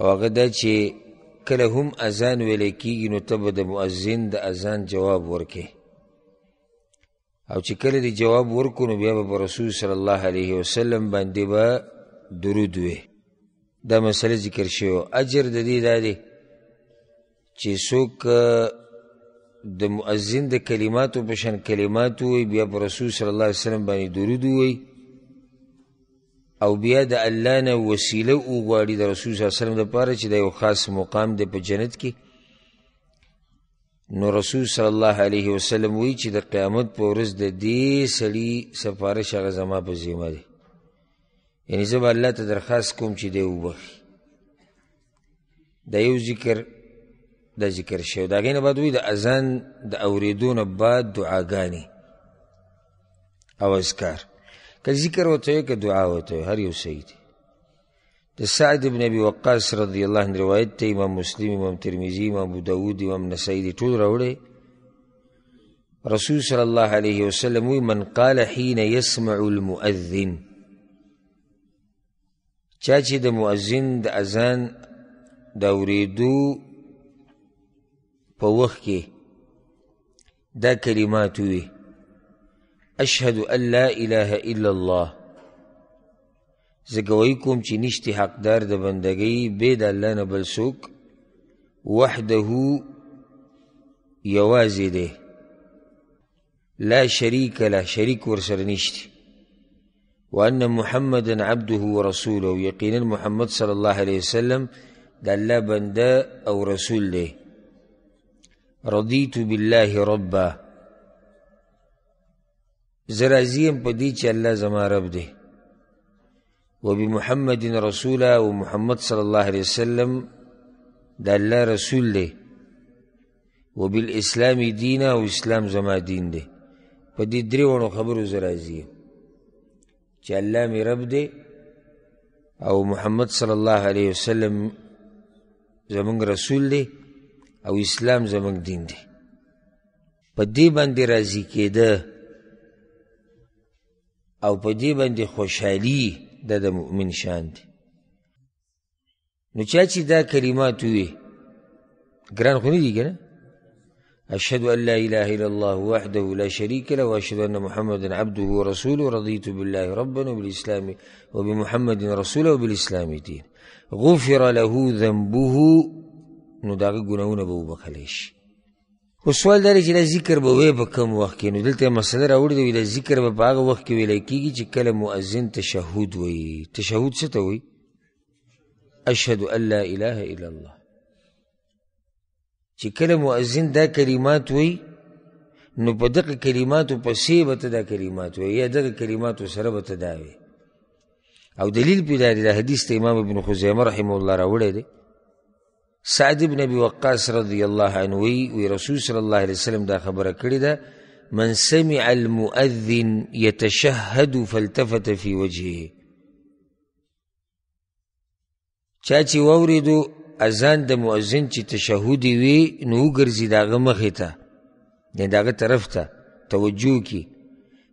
او هغه دا چې کله هم اذان ویل کېږي نو ته به د مؤذن د اذان جواب ورکې او چې کله دی جواب ورکو نو بیا به رسول صلی الله علیه وسلم باندې به درود وې دا مسله ذکر شوی اجر د دې دا دی چې څوک د مؤذن د کلماتو په شان کلمات وي بیا رسول صلی الله علیه وسلم باندې درود وي او بیا د الله نه وسیله وغواړي د رسول صلی الله علیه وسلم لپاره چې د یو خاص مقام دی په جنت کې نو رسول صلی الله علیه وسلم وی چې د قیامت په ورځ د دې سړي سفارش هغه زما په ذمه دی یعنی زه به الله ته درخواست کوم چې دی وبخي د یو ذکر د ذکر شو د هغې نه بعد وی د اذان د اورېدو نه بعد دعاګانې او اذکار که ذکر ہوتا ہے کہ دعا ہوتا ہے ہر یو صحیح تھی د سعد ابن ابي وقاص رضی الله عنه روایت ته امام مسلم امام ترمذی امام ابو داود امام نسائی دي ټول راوړي رسول صلی الله علیه وسلم من قال حين يسمع المؤذن چا چې د مؤذن د اذان د اوریدو په وخت کې دا کلمات وي اشهد ان لا اله الا الله زګوي کوم چې نشتی حقدار د بندګۍ به د الله نه بل څوک وحده یوازې دی لا شریک له شریک ورسره نشتی وان محمدا عبده ورسوله یقینا محمد صلی الله علیه وسلم د الله بنده او رسول دی رضیت بالله ربا زرازیم په دی چې الله زما رب دی وبمحمد رسول او محمد صلی الله علیه وسلم د الله رسول دی وبالاسلام دین او اسلام زما دین دی په دې درېونو خبرو زرازی چې الله می رب دی او محمد صلی الله علیه وسلم زمونږ رسول دی او اسلام زمونږ دین دی په دې باندې راضی کېده او په دې باندې خوشحالي د د مؤمن شان دی نو چا چې دا کلمات وي ګران خو نه دي که أشهد أن لا إله إلا الله وحده لا شريك له وأشهد أن محمدا عبده ورسوله رضيت بالله ربا وبالإسلام وبمحمد رسولا وبالإسلام دين غفر له ذنبه نداغي قناونا بو بخليش سوال داري چې ذکر به وې په کوم وخت کې نو دلته مسله راوړې دی د ذکر به په هغه وخت کې ویل کېږي چې کله مؤذن تشهود وي تشهود څه ته وي اشهد ان لا اله الا الله چې کله مؤذن دا کلمات وي نو په دغه کلماتو پسې به ته دا کلمات وي یا دغه کلماتو سره به ته دا وي او دلیل پیدا دی دا حدیث ته امام ابن خزیمه رحمه الله راوړی دی سعد ابن ابي وقاص رضی الله عنه وی, وی رسول صلی الله علیه وسلم دا خبره کړې ده من سمع المؤذن يتشهد فالتفت في وجهه چا چې ووریدو اذان د مؤذن چې تشهود وی نو ګرځي دا مخې ته نه داغه طرف ته توجه کی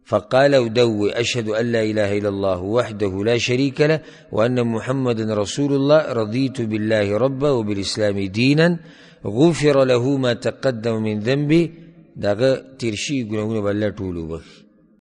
فقال ودوي أشهد أن لا إله إلا الله وحده لا شريك له وأن محمدا رسول الله رضيت بالله ربا وبالإسلام دينا غفر له ما تقدم من ذنبه دغ ترشي ګناونه بل ټولو بخ